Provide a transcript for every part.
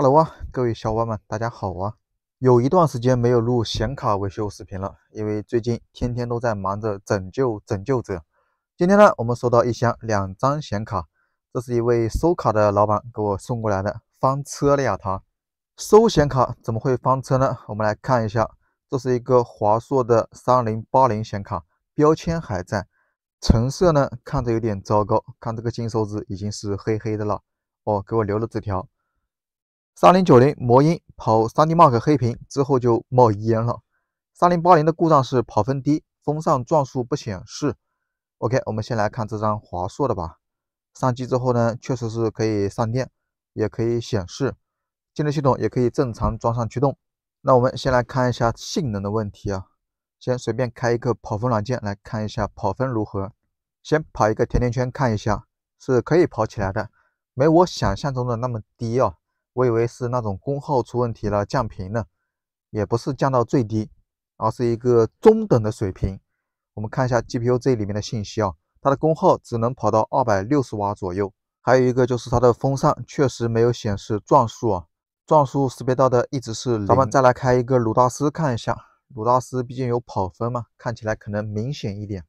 Hello 啊，各位小伙伴们，大家好啊！有一段时间没有录显卡维修视频了，因为最近天天都在忙着拯救拯救者。今天呢，我们收到一箱两张显卡，这是一位收卡的老板给我送过来的，翻车了呀！他收显卡怎么会翻车呢？我们来看一下，这是一个华硕的3080显卡，标签还在，成色呢看着有点糟糕，看这个金手指已经是黑黑的了。哦，给我留了纸条。三零九零魔音跑三 D Mark 黑屏之后就冒烟了。三零八零的故障是跑分低，风扇转速不显示。OK，我们先来看这张华硕的吧。上机之后呢，确实是可以上电，也可以显示，进入系统也可以正常装上驱动。那我们先来看一下性能的问题啊。先随便开一个跑分软件来看一下跑分如何。先跑一个甜甜圈看一下，是可以跑起来的，没我想象中的那么低哦。我以为是那种功耗出问题了，降频了，也不是降到最低，而是一个中等的水平。我们看一下 GPU 这里面的信息啊，它的功耗只能跑到二百六十瓦左右。还有一个就是它的风扇确实没有显示转速啊，转速识别到的一直是咱们再来开一个鲁大师看一下，鲁大师毕竟有跑分嘛，看起来可能明显一点。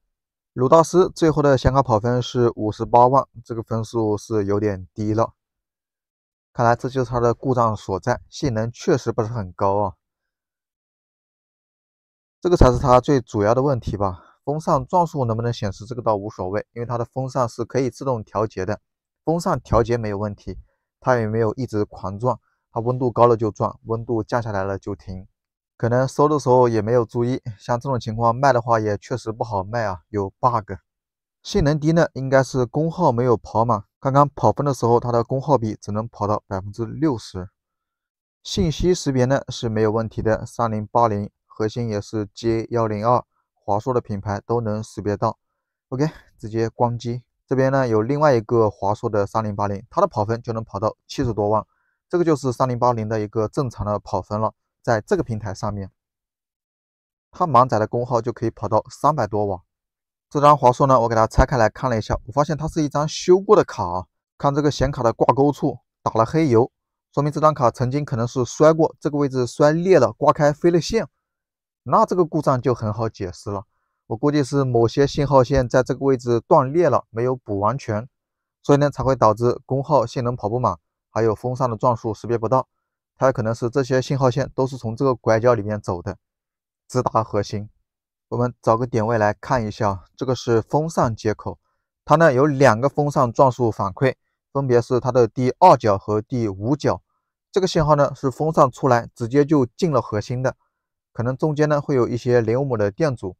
鲁大师最后的显卡跑分是五十八万，这个分数是有点低了。看来这就是它的故障所在，性能确实不是很高啊。这个才是它最主要的问题吧。风扇转速能不能显示，这个倒无所谓，因为它的风扇是可以自动调节的，风扇调节没有问题，它也没有一直狂转，它温度高了就转，温度降下来了就停。可能收的时候也没有注意，像这种情况卖的话也确实不好卖啊，有 bug，性能低呢，应该是功耗没有跑满。刚刚跑分的时候，它的功耗比只能跑到百分之六十。信息识别呢是没有问题的，三零八零核心也是 G 幺零二，华硕的品牌都能识别到。OK，直接关机。这边呢有另外一个华硕的三零八零，它的跑分就能跑到七十多万，这个就是三零八零的一个正常的跑分了。在这个平台上面，它满载的功耗就可以跑到三百多瓦。这张华硕呢，我给它拆开来看了一下，我发现它是一张修过的卡。看这个显卡的挂钩处打了黑油，说明这张卡曾经可能是摔过，这个位置摔裂了、刮开、飞了线。那这个故障就很好解释了，我估计是某些信号线在这个位置断裂了，没有补完全，所以呢才会导致功耗、性能跑不满，还有风扇的转速识别不到。它可能是这些信号线都是从这个拐角里面走的，直达核心。我们找个点位来看一下，这个是风扇接口，它呢有两个风扇转速反馈，分别是它的第二角和第五角。这个信号呢是风扇出来直接就进了核心的，可能中间呢会有一些零五的电阻。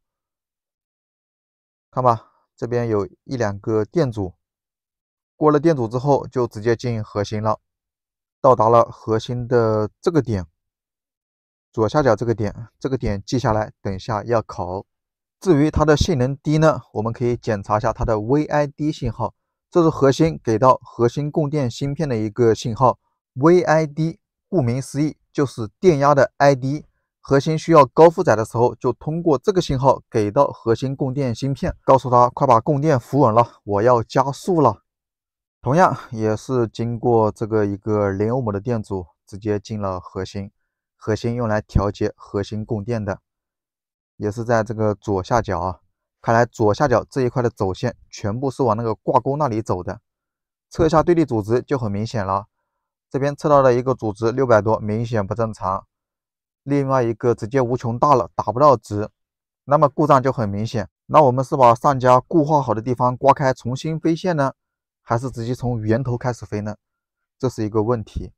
看吧，这边有一两个电阻，过了电阻之后就直接进核心了，到达了核心的这个点。左下角这个点，这个点记下来，等一下要考。至于它的性能低呢，我们可以检查一下它的 VID 信号，这是核心给到核心供电芯片的一个信号。VID 顾名思义就是电压的 ID，核心需要高负载的时候，就通过这个信号给到核心供电芯片，告诉他快把供电扶稳了，我要加速了。同样也是经过这个一个零欧姆的电阻，直接进了核心。核心用来调节核心供电的，也是在这个左下角啊。看来左下角这一块的走线全部是往那个挂钩那里走的。测一下对立阻值就很明显了，这边测到了一个阻值六百多，明显不正常。另外一个直接无穷大了，达不到值，那么故障就很明显。那我们是把上家固化好的地方刮开重新飞线呢，还是直接从源头开始飞呢？这是一个问题。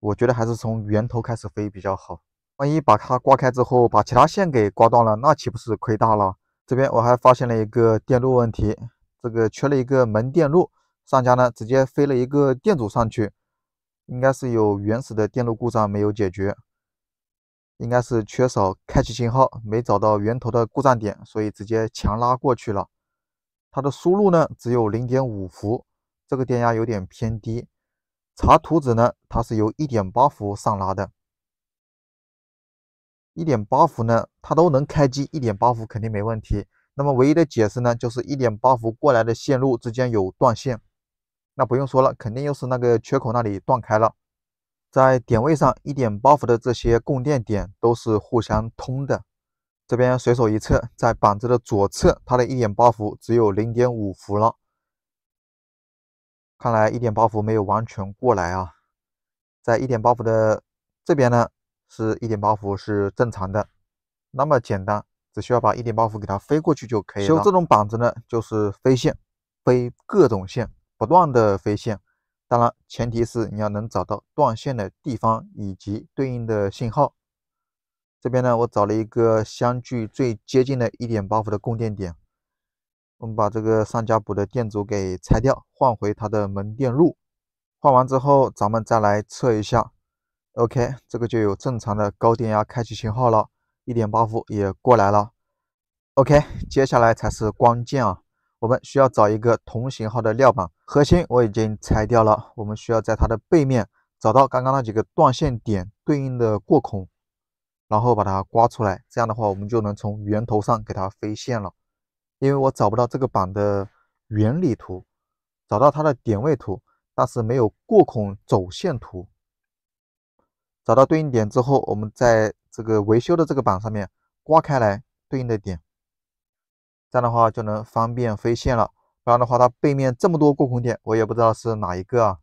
我觉得还是从源头开始飞比较好，万一把它刮开之后，把其他线给刮断了，那岂不是亏大了？这边我还发现了一个电路问题，这个缺了一个门电路，上家呢直接飞了一个电阻上去，应该是有原始的电路故障没有解决，应该是缺少开启信号，没找到源头的故障点，所以直接强拉过去了。它的输入呢只有零点五伏，这个电压有点偏低。查图纸呢，它是由一点八伏上拉的。一点八伏呢，它都能开机，一点八伏肯定没问题。那么唯一的解释呢，就是一点八伏过来的线路之间有断线。那不用说了，肯定又是那个缺口那里断开了。在点位上，一点八伏的这些供电点都是互相通的。这边随手一测，在板子的左侧，它的一点八伏只有零点五伏了。看来一点八伏没有完全过来啊，在一点八伏的这边呢，是一点八伏是正常的。那么简单，只需要把一点八伏给它飞过去就可以了。修这种板子呢，就是飞线，飞各种线，不断的飞线。当然，前提是你要能找到断线的地方以及对应的信号。这边呢，我找了一个相距最接近的一点八伏的供电点。我们把这个上家补的电阻给拆掉，换回它的门电路。换完之后，咱们再来测一下。OK，这个就有正常的高电压开启信号了，一点八伏也过来了。OK，接下来才是关键啊！我们需要找一个同型号的料板，核心我已经拆掉了，我们需要在它的背面找到刚刚那几个断线点对应的过孔，然后把它刮出来。这样的话，我们就能从源头上给它飞线了。因为我找不到这个板的原理图，找到它的点位图，但是没有过孔走线图。找到对应点之后，我们在这个维修的这个板上面刮开来对应的点，这样的话就能方便飞线了。不然的话，它背面这么多过孔点，我也不知道是哪一个啊。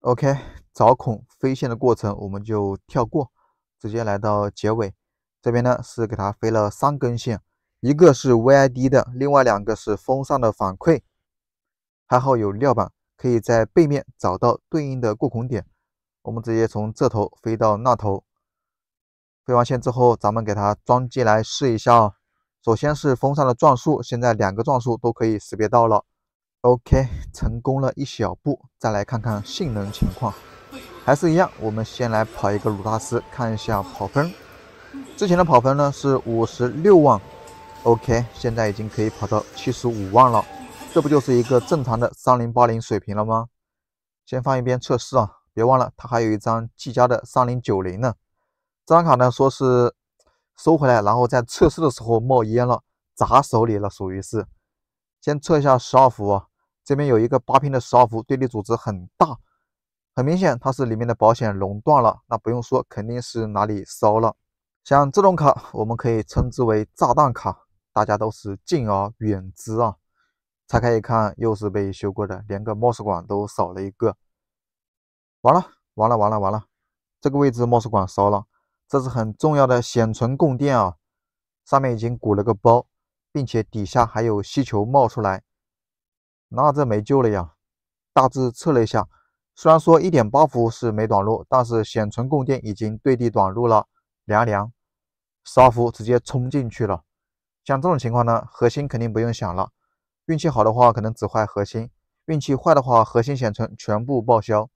OK，找孔飞线的过程我们就跳过，直接来到结尾。这边呢是给它飞了三根线。一个是 VID 的，另外两个是风扇的反馈，还好有料板，可以在背面找到对应的过孔点。我们直接从这头飞到那头，飞完线之后，咱们给它装进来试一下哦。首先是风扇的转速，现在两个转速都可以识别到了。OK，成功了一小步。再来看看性能情况，还是一样，我们先来跑一个鲁大师看一下跑分。之前的跑分呢是五十六万。OK，现在已经可以跑到七十五万了，这不就是一个正常的三零八零水平了吗？先放一边测试啊，别忘了它还有一张技嘉的三零九零呢。这张卡呢，说是收回来，然后在测试的时候冒烟了，砸手里了，属于是。先测一下十二伏啊，这边有一个八拼的十二伏，对地阻值很大，很明显它是里面的保险熔断了，那不用说，肯定是哪里烧了。像这种卡，我们可以称之为炸弹卡。大家都是敬而远之啊！拆开一看，又是被修过的，连个 MOS 管都少了一个。完了完了完了完了！这个位置 MOS 管烧了，这是很重要的显存供电啊！上面已经鼓了个包，并且底下还有锡球冒出来，那这没救了呀！大致测了一下，虽然说1.8伏是没短路，但是显存供电已经对地短路了，凉凉二伏直接冲进去了。像这种情况呢，核心肯定不用想了。运气好的话，可能只坏核心；运气坏的话，核心显存全部报销。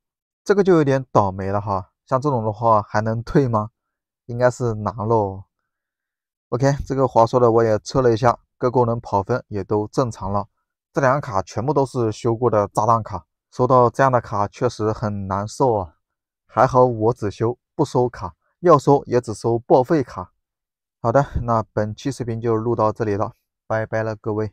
这个就有点倒霉了哈。像这种的话，还能退吗？应该是难喽。OK，这个华硕的我也测了一下，各功能跑分也都正常了。这两卡全部都是修过的炸弹卡，收到这样的卡确实很难受啊。还好我只修不收卡，要收也只收报废卡。好的，那本期视频就录到这里了，拜拜了各位。